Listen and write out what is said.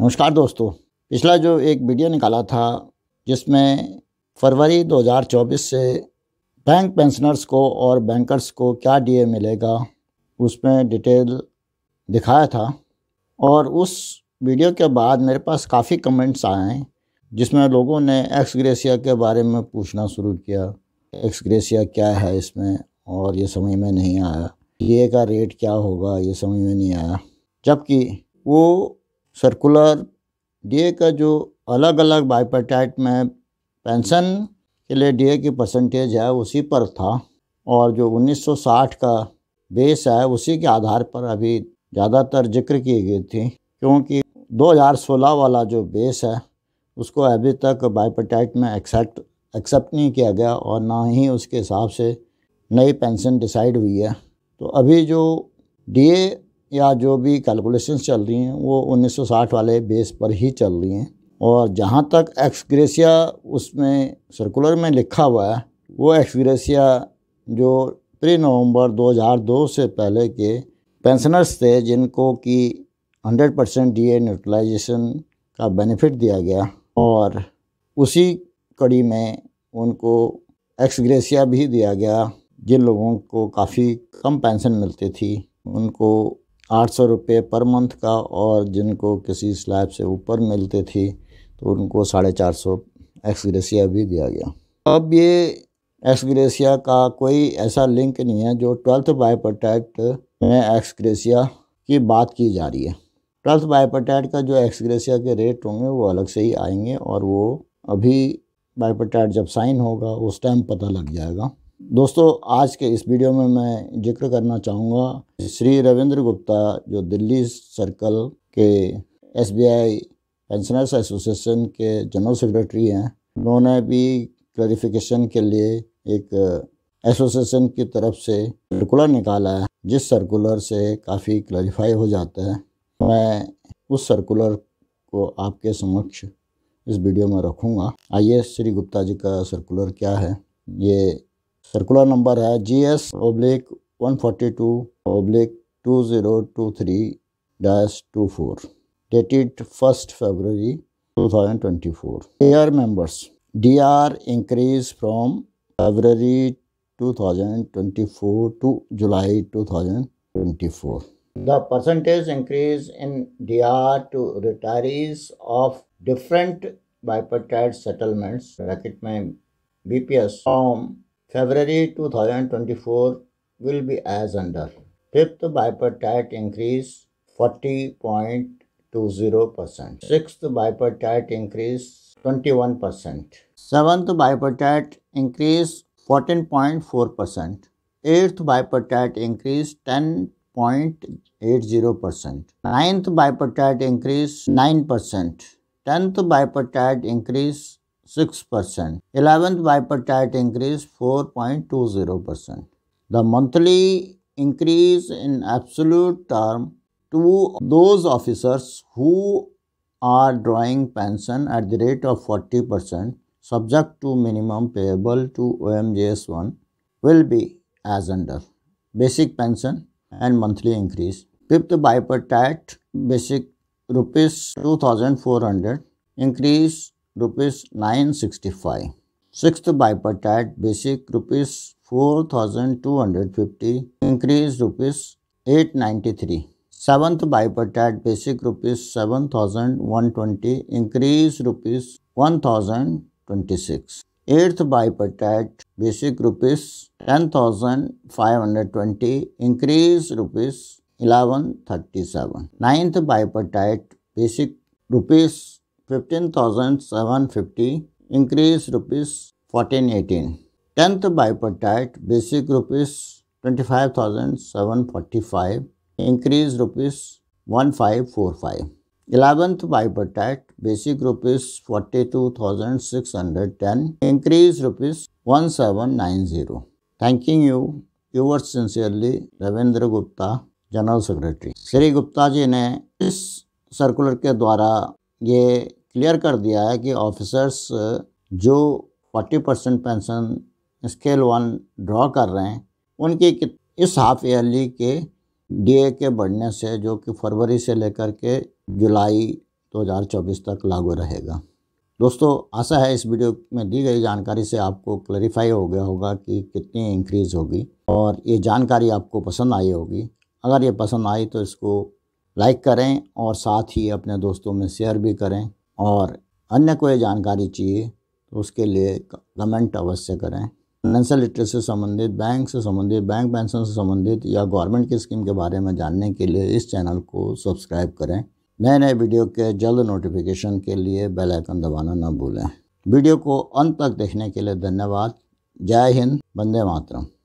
नमस्कार दोस्तों पिछला जो एक वीडियो निकाला था जिसमें फरवरी 2024 से बैंक पेंशनर्स को और बैंकर्स को क्या डीए मिलेगा उसमें डिटेल दिखाया था और उस वीडियो के बाद मेरे पास काफ़ी कमेंट्स आए हैं जिसमें लोगों ने एक्सग्रेसिया के बारे में पूछना शुरू किया एक्सग्रेसिया क्या है इसमें और ये समझ में नहीं आया डीए का रेट क्या होगा ये समझ में नहीं आया जबकि वो सर्कुलर डीए का जो अलग अलग बाइपेटाइट में पेंशन के लिए डीए की परसेंटेज है उसी पर था और जो 1960 का बेस है उसी के आधार पर अभी ज़्यादातर जिक्र की गई थी क्योंकि 2016 वाला जो बेस है उसको अभी तक बाइपेटाइट में एक्सेप्ट एक्सेप्ट नहीं किया गया और ना ही उसके हिसाब से नई पेंशन डिसाइड हुई है तो अभी जो डीए या जो भी कैलकुलेशन चल रही हैं वो 1960 वाले बेस पर ही चल रही हैं और जहाँ तक एक्सग्रेसिया उसमें सर्कुलर में लिखा हुआ है वो एक्सग्रेसिया जो प्री नवंबर 2002 से पहले के पेंशनर्स थे जिनको कि 100 परसेंट डी ए न्यूट्रलाइजेशन का बेनिफिट दिया गया और उसी कड़ी में उनको एक्सग्रेसिया भी दिया गया जिन लोगों को काफ़ी कम पेंशन मिलती थी उनको आठ सौ रुपये पर मंथ का और जिनको किसी स्लैब से ऊपर मिलते थी तो उनको साढ़े चार सौ एक्सग्रेसिया भी दिया गया अब ये एक्सग्रेसिया का कोई ऐसा लिंक नहीं है जो ट्वेल्थ बायोपोटैक्ट में एक्सग्रेसिया की बात की जा रही है ट्वेल्थ बायोपोटैट का जो एक्सग्रेसिया के रेट होंगे वो अलग से ही आएंगे और वो अभी बायोपोटैट जब साइन होगा उस टाइम पता लग जाएगा दोस्तों आज के इस वीडियो में मैं जिक्र करना चाहूँगा श्री रविंद्र गुप्ता जो दिल्ली सर्कल के एसबीआई पेंशनर्स एसोसिएशन के जनरल सेक्रेटरी हैं उन्होंने भी क्लरिफिकेशन के लिए एक एसोसिएशन की तरफ से सर्कुलर निकाला है जिस सर्कुलर से काफ़ी क्लरिफाई हो जाता है मैं उस सर्कुलर को आपके समक्ष इस वीडियो में रखूँगा आइए श्री गुप्ता जी का सर्कुलर क्या है ये सर्कुलर नंबर है G S oblique one forty two oblique two zero two three dash two four dated first February two thousand twenty four dear members D R increase from February two thousand twenty four to July two thousand twenty four The percentage increase in DR to retirees of different bipartite settlements, bracket में BPS, from February 2024 will be as under. Fifth bipartite increase 40.20%. Sixth bipartite increase 21%. Seventh bipartite increase 14.4%. Eighth bipartite increase 10.80%. Ninth bipartite increase 9%. Tenth bipartite increase 6%. 11th bipartite increase 4.20%. The monthly increase in absolute term to those officers who are drawing pension at the rate of 40% subject to minimum payable to OMJS1 will be as under basic pension and monthly increase. Fifth bipartite basic rupees 2400 increase rupees nine sixty five six bipartite basic rupees four thousand two hundred fifty increase rupees eight ninety three seventh bipartite basic rupees seven thousand one twenty increase rupees one thousand twenty six eighth basic rupees ten thousand five hundred twenty increase rupees eleven thirty seven ninth bipartite basic rupees 15,750 increase rupees 1418. Tenth bipartite basic rupees 25,745 increase rupees 1545. Eleventh bipartite basic rupees 42,610 increase rupees 1790. Thanking you, yours sincerely, Ravindra Gupta, General Secretary. Sri Gupta ji ne is circular के द्वारा ये clear कर दिया है कि officers जो 40 percent pension scale one draw कर रहे हैं उनकी इस हाफ ईयरली के डीए के बढ़ने से जो कि फरवरी से लेकर के जुलाई 2024 तक लागू रहेगा दोस्तों आशा है इस वीडियो में दी गई जानकारी से आपको क्लैरिफाई हो गया होगा कि कितनी इंक्रीज़ होगी और ये जानकारी आपको पसंद आई होगी अगर ये पसंद आई तो इसको लाइक करें और साथ ही अपने दोस्तों में शेयर भी करें और अन्य कोई जानकारी चाहिए तो उसके लिए कमेंट अवश्य करें फाइनेंशियल लिटरेसी से संबंधित बैंक से संबंधित बैंक पेंशन से संबंधित या गवर्नमेंट की स्कीम के बारे में जानने के लिए इस चैनल को सब्सक्राइब करें नए नए वीडियो के जल्द नोटिफिकेशन के लिए बेल आइकन दबाना न भूलें वीडियो को अंत तक देखने के लिए धन्यवाद जय हिंद वंदे मातरम